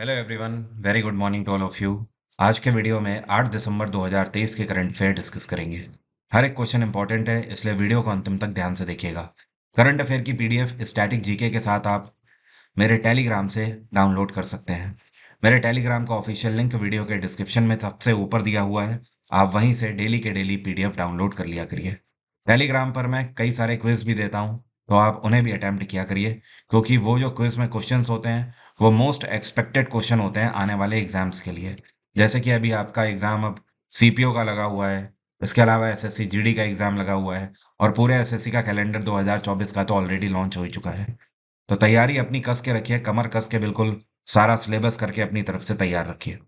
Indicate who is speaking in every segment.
Speaker 1: hello everyone very good morning to all of you आज के video में 8 दिसंबर 2023 के करंट अफेयर डिस्कस करेंगे हर एक क्वेश्चन इंपॉर्टेंट है इसलिए वीडियो को अंतिम तक ध्यान से देखिएगा करंट अफेयर की पीडीएफ स्टैटिक जीके के साथ आप मेरे टेलीग्राम से डाउनलोड कर सकते हैं मेरे टेलीग्राम का ऑफिशियल लिंक वीडियो के डिस्क्रिप्शन में सबसे ऊपर दिया हुआ है आप वहीं से डेली के डेली पी डाउनलोड कर लिया करिए टेलीग्राम पर मैं कई सारे क्विज भी देता हूँ तो आप उन्हें भी अटैम्प्ट किया करिए क्योंकि वो जो क्विज में क्वेश्चन होते हैं वो मोस्ट एक्सपेक्टेड क्वेश्चन होते हैं आने वाले एग्जाम्स के लिए जैसे कि अभी आपका एग्ज़ाम अब सी का लगा हुआ है इसके अलावा एस एस सी का एग्ज़ाम लगा हुआ है और पूरे एस का कैलेंडर 2024 का तो ऑलरेडी लॉन्च हो चुका है तो तैयारी अपनी कस के रखिए कमर कस के बिल्कुल सारा सिलेबस करके अपनी तरफ से तैयार रखिए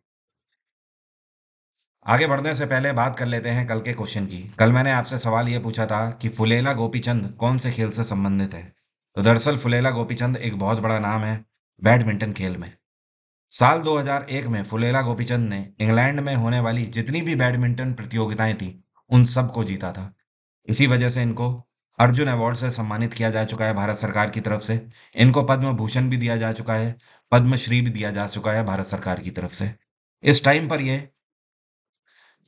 Speaker 1: आगे बढ़ने से पहले बात कर लेते हैं कल के क्वेश्चन की कल मैंने आपसे सवाल ये पूछा था कि फुलेला गोपीचंद कौन से खेल से संबंधित है तो दरअसल फुलेला गोपीचंद एक बहुत बड़ा नाम है बैडमिंटन खेल में साल 2001 में फुलेला गोपीचंद ने इंग्लैंड में होने वाली जितनी भी बैडमिंटन प्रतियोगिताएं थी उन सब को जीता था इसी वजह से इनको अर्जुन अवार्ड से सम्मानित किया जा चुका है भारत सरकार की तरफ से इनको पद्म भूषण भी दिया जा चुका है पद्मश्री भी दिया जा चुका है भारत सरकार की तरफ से इस टाइम पर ये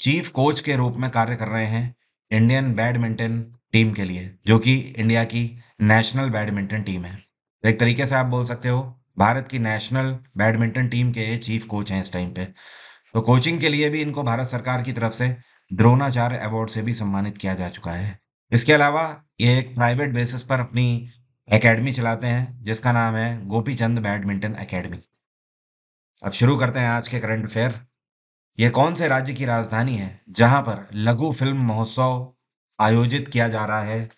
Speaker 1: चीफ कोच के रूप में कार्य कर रहे हैं इंडियन बैडमिंटन टीम के लिए जो कि इंडिया की नेशनल बैडमिंटन टीम है तो एक तरीके से आप बोल सकते हो भारत की नेशनल बैडमिंटन टीम के चीफ कोच हैं इस टाइम पे तो कोचिंग के लिए भी इनको भारत सरकार की तरफ से द्रोणाचार्य अवार्ड से भी सम्मानित किया जा चुका है इसके अलावा ये एक प्राइवेट बेसिस पर अपनी एकेडमी चलाते हैं जिसका नाम है गोपी चंद बैडमिंटन एकेडमी अब शुरू करते हैं आज के करंट अफेयर ये कौन से राज्य की राजधानी है जहां पर लघु फिल्म महोत्सव आयोजित किया जा रहा है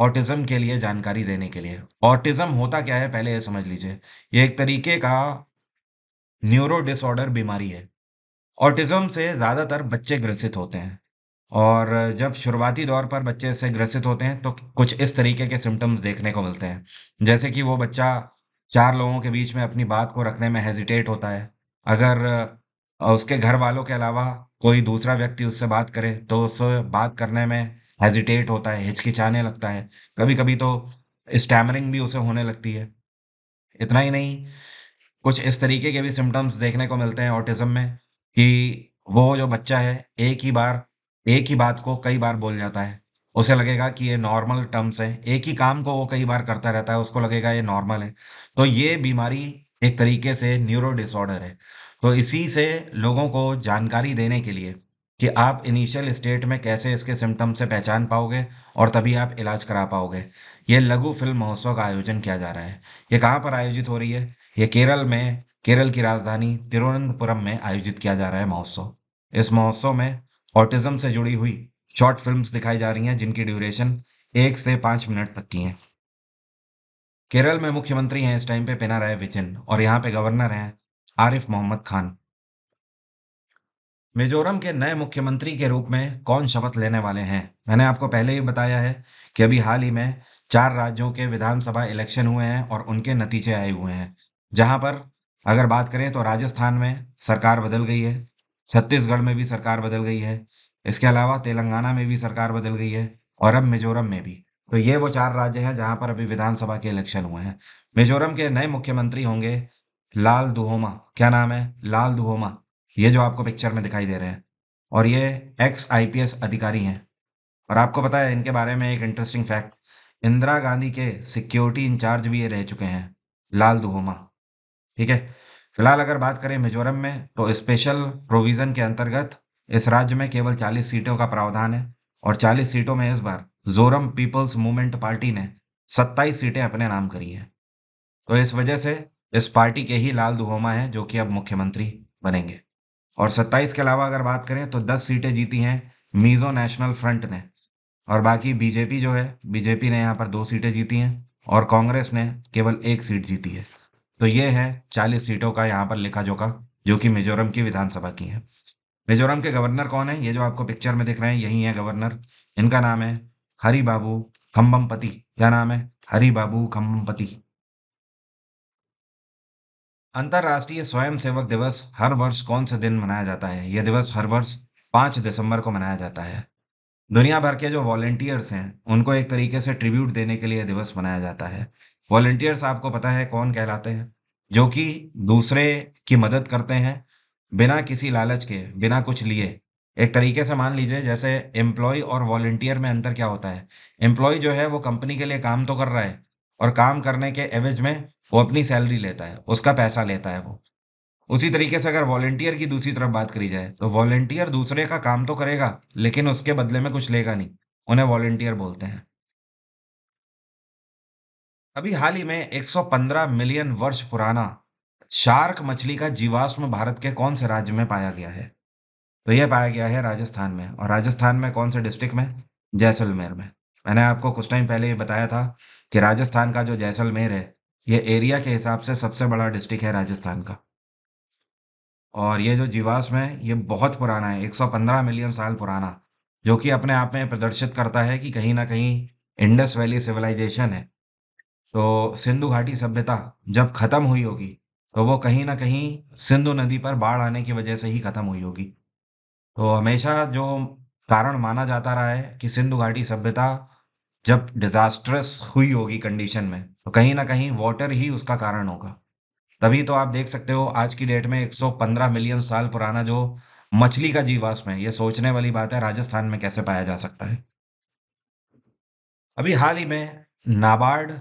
Speaker 1: ऑटिज्म के लिए जानकारी देने के लिए ऑटिज्म होता क्या है पहले ये समझ लीजिए ये एक तरीके का न्यूरो डिसऑर्डर बीमारी है ऑटिज्म से ज़्यादातर बच्चे ग्रसित होते हैं और जब शुरुआती दौर पर बच्चे इससे ग्रसित होते हैं तो कुछ इस तरीके के सिम्टम्स देखने को मिलते हैं जैसे कि वो बच्चा चार लोगों के बीच में अपनी बात को रखने में हेजिटेट होता है अगर और उसके घर वालों के अलावा कोई दूसरा व्यक्ति उससे बात करे तो उससे बात करने में हेजिटेट होता है हिचकिचाने लगता है कभी कभी तो स्टैमरिंग भी उसे होने लगती है इतना ही नहीं कुछ इस तरीके के भी सिम्टम्स देखने को मिलते हैं ऑटिज्म में कि वो जो बच्चा है एक ही बार एक ही बात को कई बार बोल जाता है उसे लगेगा कि ये नॉर्मल टर्म्स हैं एक ही काम को वो कई बार करता रहता है उसको लगेगा ये नॉर्मल है तो ये बीमारी एक तरीके से न्यूरो डिसऑर्डर है तो इसी से लोगों को जानकारी देने के लिए कि आप इनिशियल स्टेट में कैसे इसके सिम्टम से पहचान पाओगे और तभी आप इलाज करा पाओगे ये लघु फिल्म महोत्सव का आयोजन किया जा रहा है ये कहाँ पर आयोजित हो रही है ये केरल में केरल की राजधानी तिरुवनंतपुरम में आयोजित किया जा रहा है महोत्सव इस महोत्सव में ऑटिज्म से जुड़ी हुई शॉर्ट फिल्म्स दिखाई जा रही हैं जिनकी ड्यूरेशन एक से पाँच मिनट तक की हैं केरल में मुख्यमंत्री हैं इस टाइम पे पिनाराय विजन और यहाँ पे गवर्नर हैं आरिफ मोहम्मद खान मिजोरम के नए मुख्यमंत्री के रूप में कौन शपथ लेने वाले हैं मैंने आपको पहले ही बताया है कि अभी हाल ही में चार राज्यों के विधानसभा इलेक्शन हुए हैं और उनके नतीजे आए हुए हैं जहां पर अगर बात करें तो राजस्थान में सरकार बदल गई है छत्तीसगढ़ में भी सरकार बदल गई है इसके अलावा तेलंगाना में भी सरकार बदल गई है और अब मिजोरम में भी तो ये वो चार राज्य हैं जहां पर अभी विधानसभा के इलेक्शन हुए हैं मिजोरम के नए मुख्यमंत्री होंगे लाल दुहोमा क्या नाम है लाल दुहोमा ये जो आपको पिक्चर में दिखाई दे रहे हैं और ये एक्स आईपीएस अधिकारी हैं और आपको पता है इनके बारे में एक इंटरेस्टिंग फैक्ट इंदिरा गांधी के सिक्योरिटी इंचार्ज भी ये रह चुके हैं लाल दुहोमा ठीक है फिलहाल अगर बात करें मिजोरम में तो स्पेशल प्रोविज़न के अंतर्गत इस राज्य में केवल 40 सीटों का प्रावधान है और 40 सीटों में इस बार जोरम पीपल्स मूवमेंट पार्टी ने 27 सीटें अपने नाम करी हैं तो इस वजह से इस पार्टी के ही लाल दुहोमा हैं जो कि अब मुख्यमंत्री बनेंगे और 27 के अलावा अगर बात करें तो 10 सीटें जीती हैं मीजो नेशनल फ्रंट ने और बाकी बीजेपी जो है बीजेपी ने यहाँ पर दो सीटें जीती हैं और कांग्रेस ने केवल एक सीट जीती है तो ये है चालीस सीटों का यहाँ पर लिखा जोखा जो कि मिजोरम की विधानसभा की है मिजोरम के गवर्नर कौन है ये जो आपको पिक्चर में दिख रहे हैं यही है गवर्नर इनका नाम है हरी बाबू खम्बमपति क्या नाम है हरी बाबू खम्बमपति अंतर्राष्ट्रीय स्वयं सेवक दिवस हर वर्ष कौन से दिन मनाया जाता है यह दिवस हर वर्ष पाँच दिसंबर को मनाया जाता है दुनिया भर के जो वॉल्टियर्स हैं उनको एक तरीके से ट्रिब्यूट देने के लिए दिवस मनाया जाता है वॉल्टियर्स आपको पता है कौन कहलाते हैं जो कि दूसरे की मदद करते हैं बिना किसी लालच के बिना कुछ लिए एक तरीके से मान लीजिए जैसे एम्प्लॉय और वॉल्टियर में अंतर क्या होता है एम्प्लॉय जो है वो कंपनी के लिए काम तो कर रहा है और काम करने के एवज में वो अपनी सैलरी लेता है उसका पैसा लेता है वो उसी तरीके से अगर वॉलेंटियर की दूसरी तरफ बात करी जाए तो वॉलेंटियर दूसरे का काम तो करेगा लेकिन उसके बदले में कुछ लेगा नहीं उन्हें वॉलेंटियर बोलते हैं अभी हाल ही में 115 मिलियन वर्ष पुराना शार्क मछली का जीवाश्म भारत के कौन से राज्य में पाया गया है तो यह पाया गया है राजस्थान में और राजस्थान में कौन से डिस्ट्रिक्ट में जैसलमेर में मैंने आपको कुछ टाइम पहले बताया था कि राजस्थान का जो जैसलमेर है ये एरिया के हिसाब से सबसे बड़ा डिस्ट्रिक्ट है राजस्थान का और ये जो जीवाश्म है ये बहुत पुराना है 115 मिलियन साल पुराना जो कि अपने आप में प्रदर्शित करता है कि कहीं ना कहीं इंडस वैली सिविलाइजेशन है तो सिंधु घाटी सभ्यता जब खत्म हुई होगी तो वो कहीं ना कहीं सिंधु नदी पर बाढ़ आने की वजह से ही खत्म हुई होगी तो हमेशा जो कारण माना जाता रहा है कि सिंधु घाटी सभ्यता जब डिजास्ट्रस हुई होगी कंडीशन में तो कहीं ना कहीं वाटर ही उसका कारण होगा तभी तो आप देख सकते हो आज की डेट में 115 मिलियन साल पुराना जो मछली का जीवाश्म है ये सोचने वाली बात है राजस्थान में कैसे पाया जा सकता है अभी हाल ही में नाबार्ड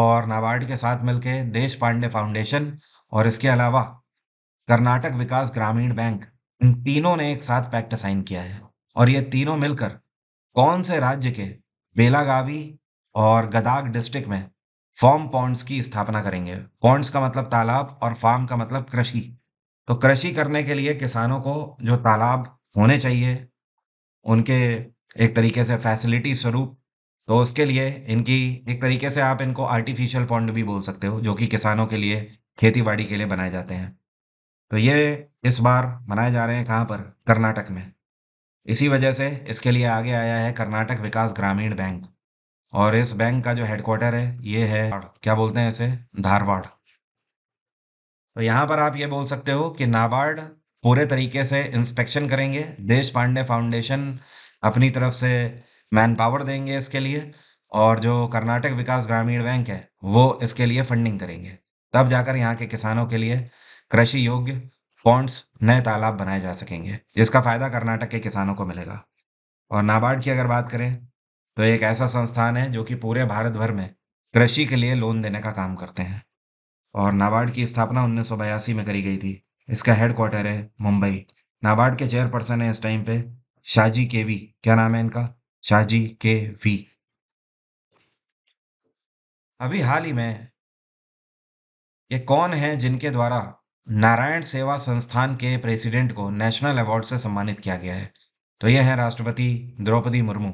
Speaker 1: और नाबार्ड के साथ मिलकर देश पांडे फाउंडेशन और इसके अलावा कर्नाटक विकास ग्रामीण बैंक इन तीनों ने एक साथ पैक्ट साइन किया है और ये तीनों मिलकर कौन से राज्य के बेलागावी और गदाग डिस्ट्रिक्ट में फॉर्म पॉन्ड्स की स्थापना करेंगे पॉन्ड्स का मतलब तालाब और फार्म का मतलब कृषि तो कृषि करने के लिए किसानों को जो तालाब होने चाहिए उनके एक तरीके से फैसिलिटी स्वरूप तो उसके लिए इनकी एक तरीके से आप इनको आर्टिफिशियल पॉन्ड भी बोल सकते हो जो कि किसानों के लिए खेती बाड़ी के लिए बनाए जाते हैं तो ये इस बार मनाए जा रहे हैं कहाँ पर कर्नाटक में इसी वजह से इसके लिए आगे आया है कर्नाटक विकास ग्रामीण बैंक और इस बैंक का जो हेडक्वार्टर है ये है क्या बोलते हैं इसे धारवाड़ तो यहाँ पर आप ये बोल सकते हो कि नाबार्ड पूरे तरीके से इंस्पेक्शन करेंगे देश पांडे फाउंडेशन अपनी तरफ से मैन पावर देंगे इसके लिए और जो कर्नाटक विकास ग्रामीण बैंक है वो इसके लिए फंडिंग करेंगे तब जाकर यहाँ के किसानों के लिए कृषि योग्य फॉन्ड्स नए तालाब बनाए जा सकेंगे जिसका फायदा कर्नाटक के किसानों को मिलेगा और नाबार्ड की अगर बात करें तो एक ऐसा संस्थान है जो कि पूरे भारत भर में कृषि के लिए लोन देने का काम करते हैं और नाबार्ड की स्थापना उन्नीस में करी गई थी इसका हेडक्वार्टर है मुंबई नाबार्ड के चेयरपर्सन है इस टाइम पे शाहजी के वी क्या नाम है इनका शाहजी के वी अभी हाल ही में ये कौन है जिनके द्वारा नारायण सेवा संस्थान के प्रेसिडेंट को नेशनल अवार्ड से सम्मानित किया गया है तो यह है राष्ट्रपति द्रौपदी मुर्मू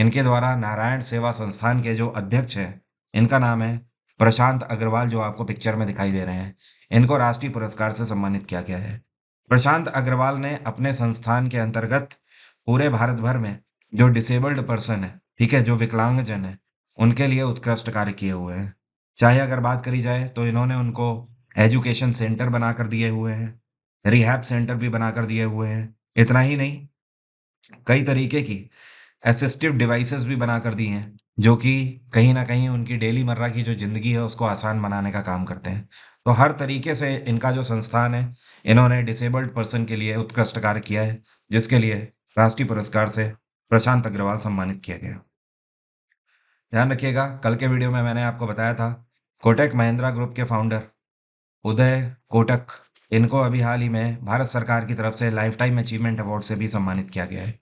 Speaker 1: इनके द्वारा नारायण सेवा संस्थान के जो अध्यक्ष हैं इनका नाम है प्रशांत अग्रवाल जो आपको पिक्चर में दिखाई दे रहे हैं इनको राष्ट्रीय पुरस्कार से सम्मानित किया गया है प्रशांत अग्रवाल ने अपने संस्थान के अंतर्गत पूरे भारत भर में जो डिसेबल्ड पर्सन है ठीक है जो विकलांगजन है उनके लिए उत्कृष्ट कार्य किए हुए हैं चाहे अगर बात करी जाए तो इन्होंने उनको एजुकेशन सेंटर बना कर दिए हुए हैं रिहैब सेंटर भी बना कर दिए हुए हैं इतना ही नहीं कई तरीके की असिस्टिव डिवाइसेस भी बना कर दी हैं जो कि कहीं ना कहीं उनकी डेली मर्रा की जो ज़िंदगी है उसको आसान बनाने का काम करते हैं तो हर तरीके से इनका जो संस्थान है इन्होंने डिसेबल्ड पर्सन के लिए उत्कृष्ट कार्य किया है जिसके लिए राष्ट्रीय पुरस्कार से प्रशांत अग्रवाल सम्मानित किया गया ध्यान रखिएगा कल के वीडियो में मैंने आपको बताया था कोटेक महिंद्रा ग्रुप के फाउंडर उदय कोटक इनको अभी हाल ही में भारत सरकार की तरफ से लाइफ टाइम अचीवमेंट अवार्ड से भी सम्मानित किया गया है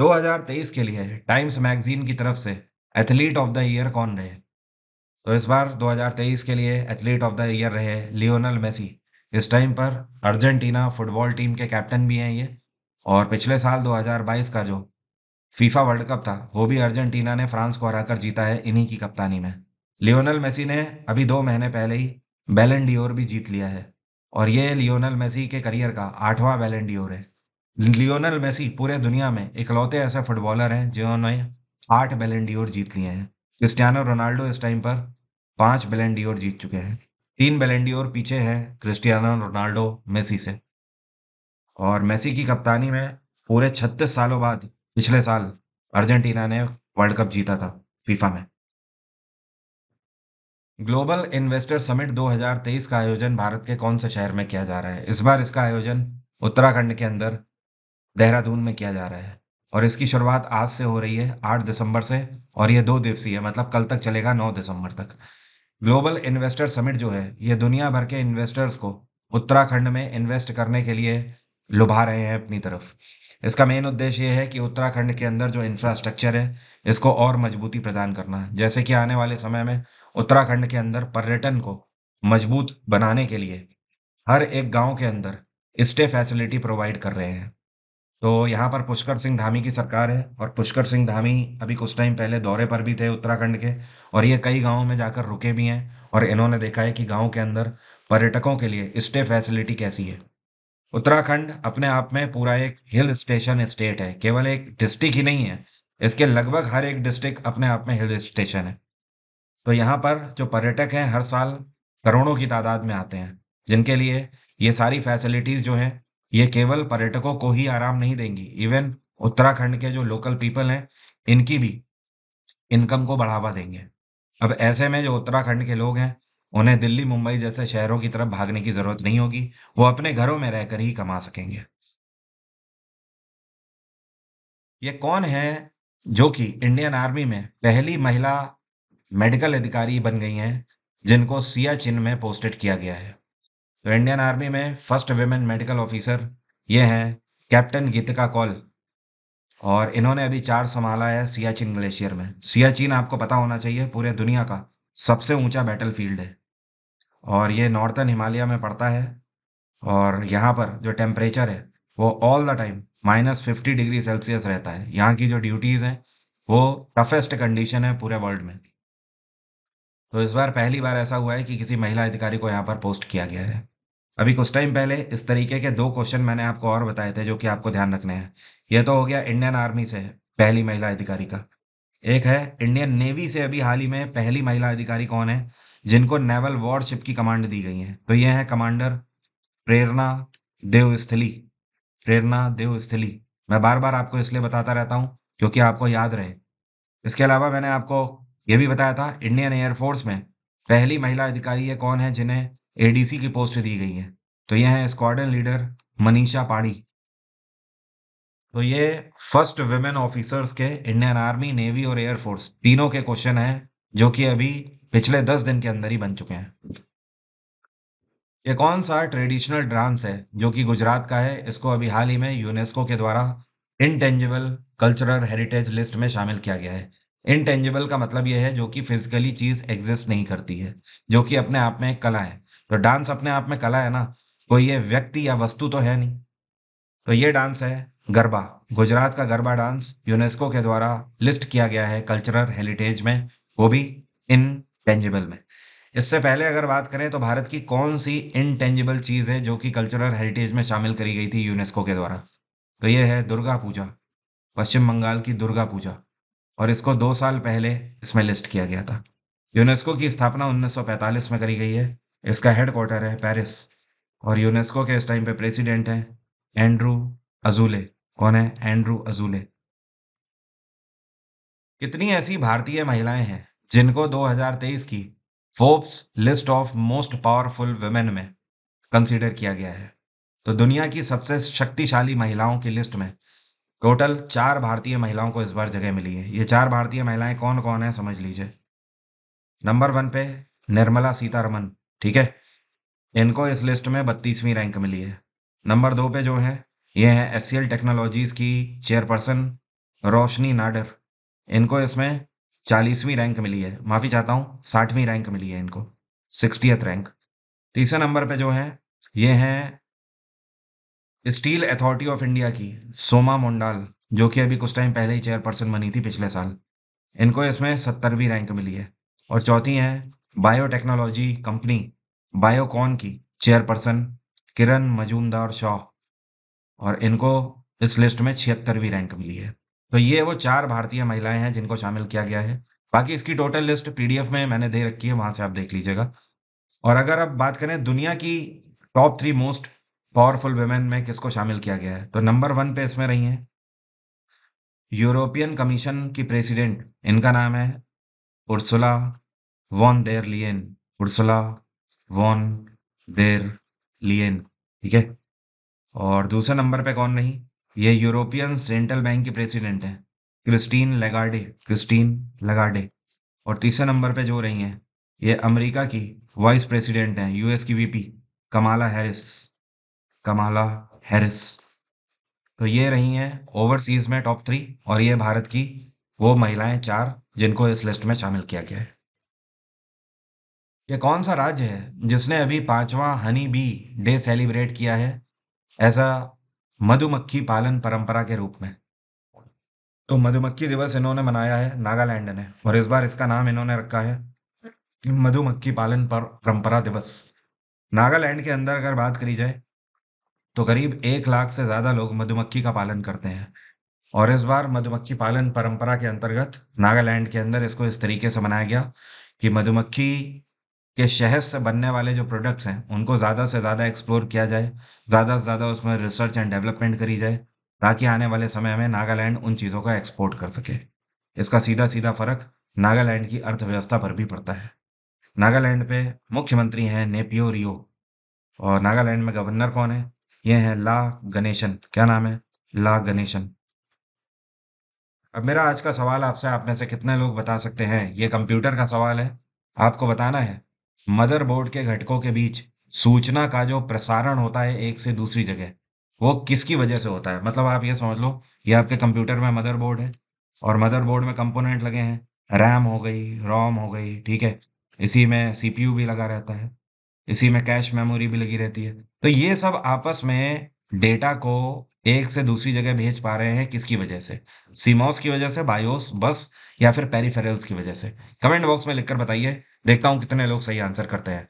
Speaker 1: 2023 के लिए टाइम्स मैगजीन की तरफ से एथलीट ऑफ द ईयर कौन रहे तो इस बार 2023 के लिए एथलीट ऑफ द ईयर रहे लियोनल मेसी इस टाइम पर अर्जेंटीना फुटबॉल टीम के कैप्टन भी हैं ये और पिछले साल 2022 का जो फीफा वर्ल्ड कप था वो भी अर्जेंटीना ने फ्रांस को हराकर जीता है इन्हीं की कप्तानी में लियोनल मेसी ने अभी दो महीने पहले ही बैलन भी जीत लिया है और ये लियोनल मेसी के करियर का आठवां बैलन है लियोनल मेसी पूरे दुनिया में इकलौते ऐसे फुटबॉलर हैं जिन्होंने आठ बैलन जीत लिए हैं क्रिस्टियानो रोनाल्डो इस टाइम पर पांच बैलन जीत चुके हैं तीन बैलन पीछे हैं क्रिस्टियानो रोनाल्डो मेसी से और मेसी की कप्तानी में पूरे छत्तीस सालों बाद पिछले साल अर्जेंटीना ने वर्ल्ड कप जीता था फीफा में ग्लोबल इन्वेस्टर समिट 2023 का आयोजन भारत के कौन से शहर में किया जा रहा है इस बार इसका आयोजन उत्तराखंड के अंदर देहरादून में किया जा रहा है और इसकी शुरुआत आज से हो रही है आठ दिसंबर से और ये दो दिवसीय है मतलब कल तक चलेगा नौ दिसंबर तक ग्लोबल इन्वेस्टर समिट जो है ये दुनिया भर के इन्वेस्टर्स को उत्तराखंड में इन्वेस्ट करने के लिए लुभा रहे हैं अपनी तरफ इसका मेन उद्देश्य यह है कि उत्तराखंड के अंदर जो इंफ्रास्ट्रक्चर है इसको और मजबूती प्रदान करना जैसे कि आने वाले समय में उत्तराखंड के अंदर पर्यटन को मजबूत बनाने के लिए हर एक गांव के अंदर स्टे फैसिलिटी प्रोवाइड कर रहे हैं तो यहाँ पर पुष्कर सिंह धामी की सरकार है और पुष्कर सिंह धामी अभी कुछ टाइम पहले दौरे पर भी थे उत्तराखंड के और ये कई गाँव में जाकर रुके भी हैं और इन्होंने देखा है कि गाँव के अंदर पर्यटकों के लिए स्टे फैसिलिटी कैसी है उत्तराखंड अपने आप में पूरा एक हिल स्टेशन स्टेट है केवल एक डिस्ट्रिक्ट ही नहीं है इसके लगभग हर एक डिस्ट्रिक्ट अपने आप में हिल स्टेशन है तो यहाँ पर जो पर्यटक हैं हर साल करोड़ों की तादाद में आते हैं जिनके लिए ये सारी फैसिलिटीज़ जो हैं ये केवल पर्यटकों को ही आराम नहीं देंगी इवन उत्तराखंड के जो लोकल पीपल हैं इनकी भी इनकम को बढ़ावा देंगे अब ऐसे में जो उत्तराखंड के लोग हैं उन्हें दिल्ली मुंबई जैसे शहरों की तरफ भागने की जरूरत नहीं होगी वो अपने घरों में रहकर ही कमा सकेंगे ये कौन है जो कि इंडियन आर्मी में पहली महिला मेडिकल अधिकारी बन गई हैं जिनको सियाचिन में पोस्टेड किया गया है तो इंडियन आर्मी में फर्स्ट वेमेन मेडिकल ऑफिसर ये हैं कैप्टन गीतिका कौल और इन्होंने अभी चार संभाला है सियाचिन ग्लेशियर में सियाचिन आपको पता होना चाहिए पूरे दुनिया का सबसे ऊंचा बैटल फील्ड है और ये नॉर्थन हिमालय में पड़ता है और यहाँ पर जो टेम्परेचर है वो all the time minus fifty degree Celsius रहता है यहाँ की जो ड्यूटीज़ हैं वो टफेस्ट कंडीशन है पूरे वर्ल्ड में तो इस बार पहली बार ऐसा हुआ है कि किसी महिला अधिकारी को यहाँ पर पोस्ट किया गया है अभी कुछ टाइम पहले इस तरीके के दो क्वेश्चन मैंने आपको और बताए थे जो कि आपको ध्यान रखने हैं यह तो हो गया इंडियन आर्मी से पहली महिला अधिकारी का एक है इंडियन नेवी से अभी हाल ही में पहली महिला अधिकारी कौन है जिनको नेवल वॉरशिप की कमांड दी गई है तो यह है कमांडर प्रेरणा देवस्थली प्रेरणा देवस्थली मैं बार बार आपको इसलिए बताता रहता हूं क्योंकि आपको याद रहे इसके अलावा मैंने आपको यह भी बताया था इंडियन एयरफोर्स में पहली महिला अधिकारी है कौन है जिन्हें एडीसी की पोस्ट दी गई है तो यह है स्क्वाडन लीडर मनीषा पाड़ी तो ये फर्स्ट वेमेन ऑफिसर्स के इंडियन आर्मी नेवी और एयरफोर्स तीनों के क्वेश्चन हैं जो कि अभी पिछले दस दिन के अंदर ही बन चुके हैं ये कौन सा ट्रेडिशनल डांस है जो कि गुजरात का है इसको अभी हाल ही में यूनेस्को के द्वारा इनटेंजिबल कल्चरल हेरिटेज लिस्ट में शामिल किया गया है इनटेंजिबल का मतलब यह है जो कि फिजिकली चीज एग्जिस्ट नहीं करती है जो कि अपने आप में एक कला है तो डांस अपने आप में कला है ना कोई तो ये व्यक्ति या वस्तु तो है नहीं तो ये डांस है गरबा गुजरात का गरबा डांस यूनेस्को के द्वारा लिस्ट किया गया है कल्चरल हेरिटेज में वो भी इनटेंजिबल में इससे पहले अगर बात करें तो भारत की कौन सी इनटेंजिबल चीज़ है जो कि कल्चरल हेरिटेज में शामिल करी गई थी यूनेस्को के द्वारा तो ये है दुर्गा पूजा पश्चिम बंगाल की दुर्गा पूजा और इसको दो साल पहले इसमें लिस्ट किया गया था यूनेस्को की स्थापना 1945 में करी गई है इसका हेड क्वार्टर है पेरिस और यूनेस्को के इस टाइम पे प्रेसिडेंट हैं एंड्रू अजूले कौन है एंड्रू अजूले कितनी ऐसी भारतीय महिलाएं हैं जिनको 2023 की Forbes list of most powerful women में कंसीडर किया गया है तो दुनिया की सबसे शक्तिशाली महिलाओं की लिस्ट में टोटल चार भारतीय महिलाओं को इस बार जगह मिली है ये चार भारतीय महिलाएं कौन कौन है समझ लीजिए नंबर वन पे निर्मला सीतारमन ठीक है इनको इस लिस्ट में बत्तीसवीं रैंक मिली है नंबर दो पे जो है ये हैं एस टेक्नोलॉजीज़ की चेयरपर्सन रोशनी नाडर इनको इसमें चालीसवीं रैंक मिली है माफ़ी चाहता हूँ साठवीं रैंक मिली है इनको सिक्सटियथ रैंक तीसरे नंबर पे जो है ये हैं स्टील अथॉरिटी ऑफ इंडिया की सोमा मोंडाल जो कि अभी कुछ टाइम पहले ही चेयरपर्सन बनी थी पिछले साल इनको इसमें सत्तरवीं रैंक मिली है और चौथी है बायोटेक्नोलॉजी कंपनी बायोकॉन की चेयरपर्सन किरण मजूमदार शॉ और इनको इस लिस्ट में छिहत्तरवीं रैंक मिली है तो ये वो चार भारतीय महिलाएं हैं जिनको शामिल किया गया है बाकी इसकी टोटल लिस्ट पीडीएफ में मैंने दे रखी है वहां से आप देख लीजिएगा और अगर आप बात करें दुनिया की top three most powerful women में किसको शामिल किया गया है तो नंबर वन पे इसमें रही हैं यूरोपियन कमीशन की प्रेसिडेंट इनका नाम है Ursula von der Leyen Ursula von der Leyen ठीक है और दूसरे नंबर पे कौन रही ये यूरोपियन सेंट्रल बैंक की प्रेसिडेंट है क्रिस्टीन लेगार्डे क्रिस्टीन लेगार्डे और तीसरे नंबर पे जो रही हैं ये अमेरिका की वाइस प्रेसिडेंट हैं यूएस की VP Kamala Harris Kamala Harris तो ये रही हैं ओवरसीज में टॉप थ्री और ये भारत की वो महिलाएं चार जिनको इस लिस्ट में शामिल किया गया है ये कौन सा राज्य है जिसने अभी पांचवा हनी बी डे सेलिब्रेट किया है एज अ मधुमक्खी पालन परंपरा के रूप में तो मधुमक्खी दिवस इन्होंने मनाया है नागालैंड ने और इस बार इसका नाम इन्होंने रखा है मधुमक्खी पालन पर परंपरा दिवस नागालैंड के अंदर अगर बात करी जाए तो करीब एक लाख से ज्यादा लोग मधुमक्खी का पालन करते हैं और इस बार मधुमक्खी पालन परंपरा के अंतर्गत नागालैंड के अंदर इसको इस तरीके से मनाया गया कि मधुमक्खी के शहद से बनने वाले जो प्रोडक्ट्स हैं उनको ज़्यादा से ज़्यादा एक्सप्लोर किया जाए ज़्यादा से ज़्यादा उसमें रिसर्च एंड डेवलपमेंट करी जाए ताकि आने वाले समय में नागालैंड उन चीज़ों का एक्सपोर्ट कर सके इसका सीधा सीधा फ़र्क नागालैंड की अर्थव्यवस्था पर भी पड़ता है नागालैंड पे मुख्यमंत्री हैं नेपियो रियो और नागालैंड में गवर्नर कौन है ये है ला गणेशन क्या नाम है ला गणेशन अब मेरा आज का सवाल आपसे आप में से कितने लोग बता सकते हैं ये कंप्यूटर का सवाल है आपको बताना है मदरबोर्ड के घटकों के बीच सूचना का जो प्रसारण होता है एक से दूसरी जगह वो किसकी वजह से होता है मतलब आप ये समझ लो ये आपके कंप्यूटर में मदरबोर्ड है और मदरबोर्ड में कंपोनेंट लगे हैं रैम हो गई रोम हो गई ठीक है इसी में सीपीयू भी लगा रहता है इसी में कैश मेमोरी भी लगी रहती है तो ये सब आपस में डेटा को एक से दूसरी जगह भेज पा रहे हैं किसकी वजह से सीमोस की वजह से बायोस बस या फिर पेरीफेरल्स की वजह से कमेंट बॉक्स में लिखकर बताइए देखता हूँ कितने लोग सही आंसर करते हैं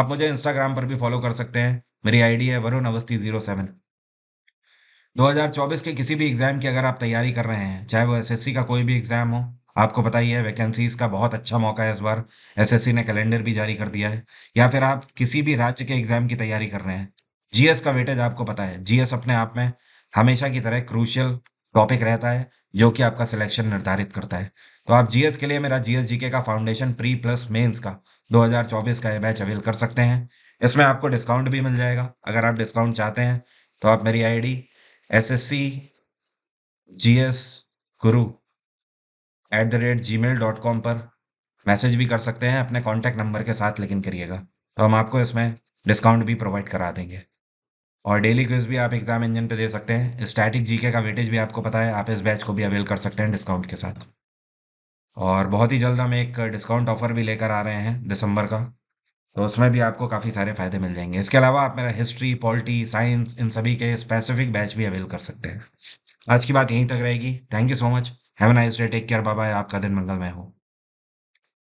Speaker 1: आप मुझे इंस्टाग्राम पर भी फॉलो कर सकते हैं मेरी आईडी है वरुण अवस्थी जीरो सेवन दो के किसी भी एग्ज़ाम की अगर आप तैयारी कर रहे हैं चाहे वो एस का कोई भी एग्ज़ाम हो आपको पता ही है वैकेंसीज का बहुत अच्छा मौका है इस बार एसएससी ने कैलेंडर भी जारी कर दिया है या फिर आप किसी भी राज्य के एग्जाम की तैयारी कर रहे हैं जीएस का वेटेज आपको पता है जीएस अपने आप में हमेशा की तरह क्रूशियल टॉपिक रहता है जो कि आपका सिलेक्शन निर्धारित करता है तो आप जीएस के लिए मेरा जीएस जीके का फाउंडेशन प्री प्लस मेन्स का दो का यह बैच अवेल कर सकते हैं इसमें आपको डिस्काउंट भी मिल जाएगा अगर आप डिस्काउंट चाहते हैं तो आप मेरी C G S Guru at the rate Gmail dot com पर मैसेज भी कर सकते हैं अपने कॉन्टैक्ट नंबर के साथ लेकिन करिएगा तो हम आपको इसमें डिस्काउंट भी प्रोवाइड करा देंगे और डेली क्विज भी आप एग्जाम इंजन पे दे सकते हैं स्टैटिक जीके का वेटेज भी आपको पता है आप इस बैच को भी अवेल कर सकते हैं डिस्काउंट के साथ और बहुत ही जल्द हम एक डिस्काउंट ऑफर भी लेकर आ रहे हैं दिसंबर का तो उसमें भी आपको काफ़ी सारे फ़ायदे मिल जाएंगे इसके अलावा आप मेरा हिस्ट्री पॉलिटी साइंस इन सभी के स्पेसिफिक बैच भी अवेल कर सकते हैं आज की बात यहीं तक रहेगी thank you so much have nice day take care bye आपका दिन मंगलमय हो